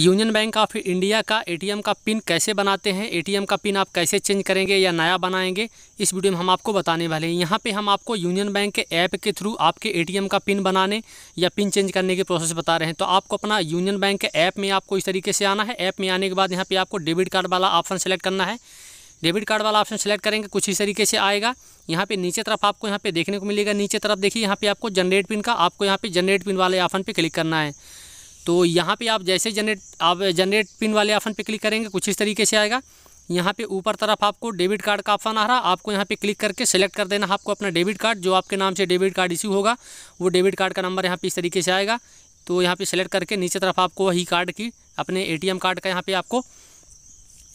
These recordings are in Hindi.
यूनियन बैंक ऑफ इंडिया का एटीएम का पिन कैसे बनाते हैं एटीएम का पिन आप कैसे चेंज करेंगे या नया बनाएंगे इस वीडियो में हम आपको बताने वाले हैं यहाँ पे हम आपको यूनियन बैंक के ऐप के थ्रू आपके एटीएम का पिन बनाने या पिन चेंज करने की प्रोसेस बता रहे हैं तो आपको अपना यूनियन बैंक के ऐप में आपको इस तरीके से आना है ऐप में आने के बाद यहाँ पर आपको डेबिट कार्ड वाला ऑप्शन सेलेक्ट करना है डेबिट कार्ड वाला ऑप्शन सेलेक्ट करेंगे कुछ इस तरीके से आएगा यहाँ पे नीचे तरफ आपको यहाँ पे देखने को मिलेगा नीचे तरफ देखिए यहाँ पे आपको जनरेट पिन का आपको यहाँ पे जनरेट पिन वाले ऑप्शन पे क्लिक करना है तो यहाँ पे आप जैसे जनरेट आप जनरेट पिन वाले ऑप्शन पे क्लिक करेंगे कुछ इस तरीके से आएगा यहाँ पे ऊपर तरफ आपको डेबिट कार्ड का ऑप्शन आ रहा आपको यहाँ पे क्लिक करके सेलेक्ट कर देना आपको अपना डेबिट कार्ड जो आपके नाम से डेबिट कार्ड इश्यू होगा वो डेबिट कार्ड का नंबर यहाँ पे इस तरीके से आएगा तो यहाँ पे सेलेक्ट करके नीचे तरफ आपको वही कार्ड की अपने ए कार्ड का यहाँ पर आपको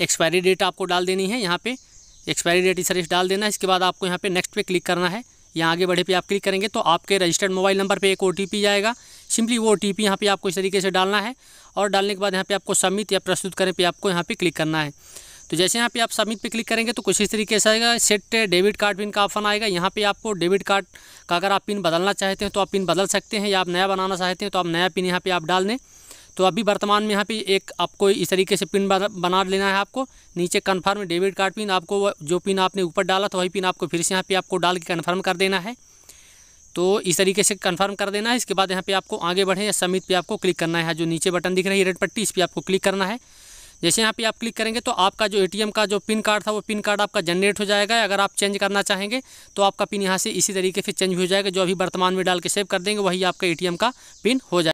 एक्सपायरी डेट आपको डाल देनी है यहाँ पर एक्सपायरी डेट इस डाल देना है इसके बाद आपको यहाँ पर नेक्स्ट पे क्लिक करना है यहाँ आगे बढ़े पे आप क्लिक करेंगे तो आपके रजिस्टर्ड मोबाइल नंबर पे एक ओ जाएगा सिंपली वो ओ टी पी यहाँ पर आपको इस तरीके से डालना है और डालने के बाद यहाँ पे आपको सबमिट या प्रस्तुत करें पे आपको यहाँ पे क्लिक करना है तो जैसे यहाँ पे आप सबमिट पे क्लिक करेंगे तो कुछ इस तरीके से आएगा सेट डेबिट कार्ड पिन का ऑप्शन आएगा यहाँ पे आपको डेबिट कार्ड का अगर आप पिन बदलना चाहते हैं तो आप पिन बदल सकते हैं या आप नया बनाना चाहते हैं तो आप नया पिन यहाँ पे आप डाल दें तो अभी वर्तमान में यहाँ पे एक आपको इस तरीके से पिन बना लेना है आपको नीचे कन्फर्म डेबिट कार्ड पिन आपको जो पिन आपने ऊपर डाला था वही पिन आपको फिर से यहाँ पे आपको डाल के कन्फर्म कर देना है तो इस तरीके से कन्फर्म कर देना है इसके बाद यहाँ पर आपको आगे बढ़ें या समिट पर आपको क्लिक करना है जो नीचे बटन दिख रही है रेड पट्टी इस पर आपको क्लिक करना है जैसे यहाँ पे आप क्लिक करेंगे तो आपका जो एटीएम का जो पिन कार्ड था वो पिन कार्ड आपका जनरेट हो जाएगा अगर आप चेंज करना चाहेंगे तो आपका पिन यहाँ से इसी तरीके से चेंज हो जाएगा जो अभी वर्तमान में डाल के सेव कर देंगे वही आपका ए का पिन हो जाएगा